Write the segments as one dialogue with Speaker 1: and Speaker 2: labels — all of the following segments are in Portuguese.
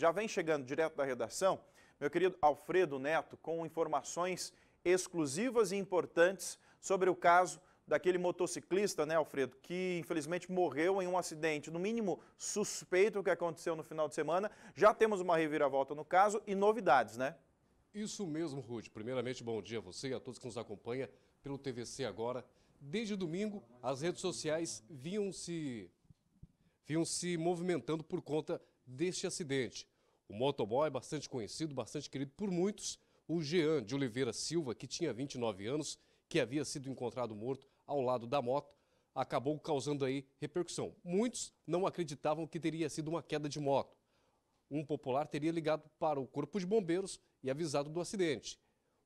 Speaker 1: Já vem chegando direto da redação, meu querido Alfredo Neto, com informações exclusivas e importantes sobre o caso daquele motociclista, né, Alfredo, que infelizmente morreu em um acidente, no mínimo suspeito que aconteceu no final de semana. Já temos uma reviravolta no caso e novidades, né?
Speaker 2: Isso mesmo, Rude. Primeiramente, bom dia a você e a todos que nos acompanham pelo TVC agora. Desde domingo, as redes sociais vinham se vinham se movimentando por conta deste acidente. O motoboy, bastante conhecido, bastante querido por muitos, o Jean de Oliveira Silva, que tinha 29 anos, que havia sido encontrado morto ao lado da moto, acabou causando aí repercussão. Muitos não acreditavam que teria sido uma queda de moto. Um popular teria ligado para o corpo de bombeiros e avisado do acidente.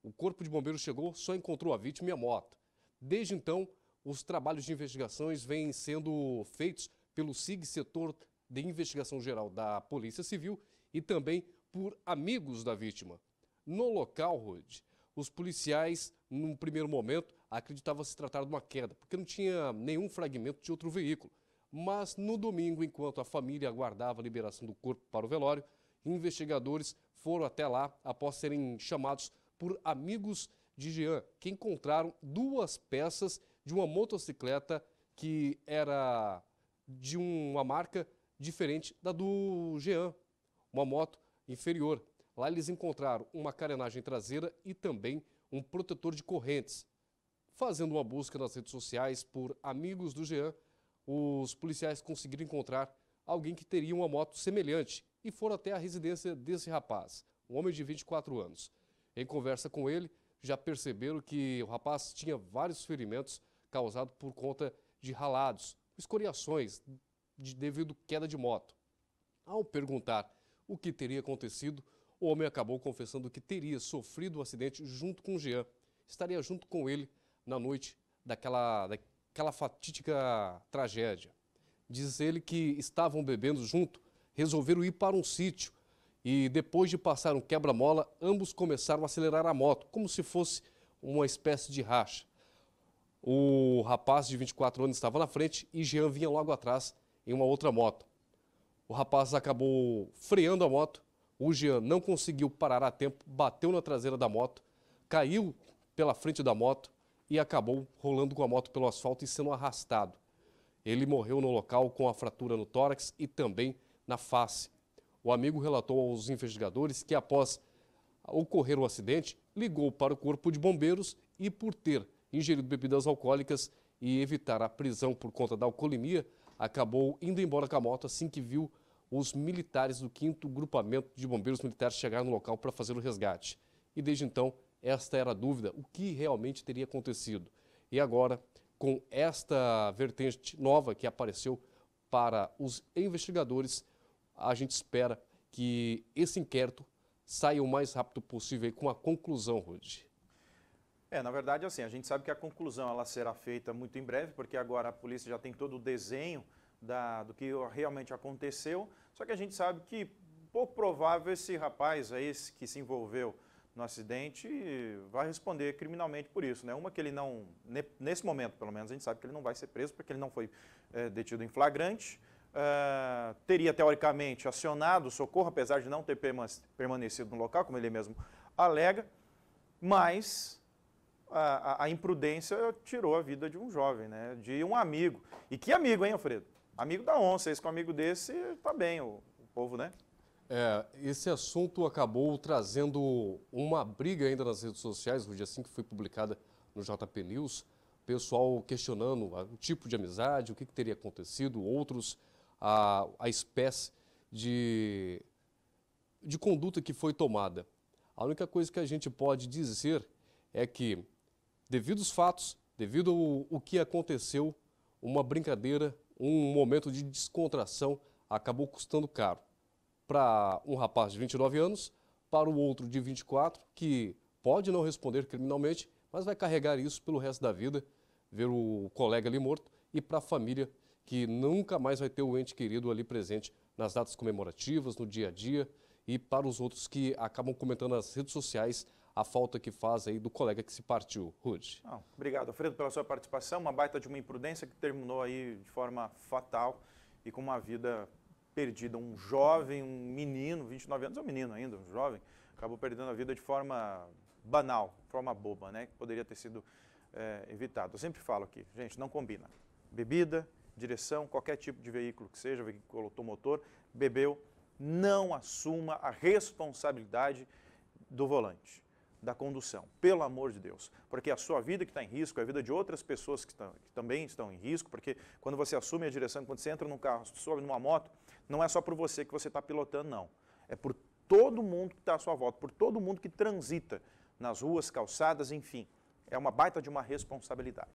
Speaker 2: O corpo de bombeiros chegou, só encontrou a vítima e a moto. Desde então, os trabalhos de investigações vêm sendo feitos pelo SIG Setor de Investigação Geral da Polícia Civil e também por amigos da vítima. No local, Rude, os policiais, num primeiro momento, acreditavam se tratar de uma queda, porque não tinha nenhum fragmento de outro veículo. Mas no domingo, enquanto a família aguardava a liberação do corpo para o velório, investigadores foram até lá após serem chamados por amigos de Jean, que encontraram duas peças de uma motocicleta que era de uma marca diferente da do Jean, uma moto inferior. Lá eles encontraram uma carenagem traseira e também um protetor de correntes. Fazendo uma busca nas redes sociais por amigos do Jean, os policiais conseguiram encontrar alguém que teria uma moto semelhante e foram até a residência desse rapaz, um homem de 24 anos. Em conversa com ele, já perceberam que o rapaz tinha vários ferimentos causados por conta de ralados, escoriações de, devido queda de moto. Ao perguntar o que teria acontecido, o homem acabou confessando que teria sofrido o um acidente junto com Jean. Estaria junto com ele na noite daquela, daquela fatídica tragédia. Diz ele que estavam bebendo junto, resolveram ir para um sítio e depois de passar um quebra-mola, ambos começaram a acelerar a moto, como se fosse uma espécie de racha. O rapaz de 24 anos estava na frente e Jean vinha logo atrás em uma outra moto. O rapaz acabou freando a moto, o Jean não conseguiu parar a tempo, bateu na traseira da moto, caiu pela frente da moto e acabou rolando com a moto pelo asfalto e sendo arrastado. Ele morreu no local com a fratura no tórax e também na face. O amigo relatou aos investigadores que após ocorrer o acidente, ligou para o corpo de bombeiros e por ter ingerido bebidas alcoólicas e evitar a prisão por conta da alcoolemia, acabou indo embora com a moto assim que viu os militares do 5 Grupamento de Bombeiros Militares chegar no local para fazer o resgate. E desde então, esta era a dúvida, o que realmente teria acontecido. E agora, com esta vertente nova que apareceu para os investigadores, a gente espera que esse inquérito saia o mais rápido possível com a conclusão, Rudy.
Speaker 1: É, na verdade, assim, a gente sabe que a conclusão ela será feita muito em breve, porque agora a polícia já tem todo o desenho da, do que realmente aconteceu. Só que a gente sabe que pouco provável esse rapaz esse que se envolveu no acidente vai responder criminalmente por isso, né? Uma que ele não, nesse momento pelo menos, a gente sabe que ele não vai ser preso porque ele não foi é, detido em flagrante. Uh, teria teoricamente acionado o socorro, apesar de não ter permanecido no local, como ele mesmo alega, mas a, a, imprudência tirou a vida de um jovem, né? De um amigo. E que amigo, hein, Alfredo? Amigo da onça. Esse com um amigo desse, tá bem o, o povo, né?
Speaker 2: É, esse assunto acabou trazendo uma briga ainda nas redes sociais, no dia assim que foi publicada no JP News, pessoal questionando ah, o tipo de amizade, o que, que teria acontecido, outros, a, a espécie de, de conduta que foi tomada. A única coisa que a gente pode dizer é que devido aos fatos, devido ao, o que aconteceu, uma brincadeira, um momento de descontração acabou custando caro. Para um rapaz de 29 anos, para o outro de 24, que pode não responder criminalmente, mas vai carregar isso pelo resto da vida, ver o colega ali morto, e para a família, que nunca mais vai ter o ente querido ali presente nas datas comemorativas, no dia a dia, e para os outros que acabam comentando nas redes sociais a falta que faz aí do colega que se partiu, Rude.
Speaker 1: Ah, obrigado, Alfredo, pela sua participação. Uma baita de uma imprudência que terminou aí de forma fatal e com uma vida perdida. Um jovem, um menino, 29 anos, é um menino ainda, um jovem, acabou perdendo a vida de forma banal, de forma boba, né? Que poderia ter sido é, evitado. Eu sempre falo aqui, gente, não combina. Bebida, direção, qualquer tipo de veículo que seja, veículo automotor, bebeu, não assuma a responsabilidade do volante da condução, pelo amor de Deus. Porque a sua vida que está em risco, é a vida de outras pessoas que, estão, que, também estão em risco, porque quando você assume a direção, quando você entra num carro, sobe numa moto, não é só por você que você está pilotando, não. É por todo mundo que está à sua volta, por todo mundo que transita nas ruas, calçadas, enfim. É uma baita de uma responsabilidade.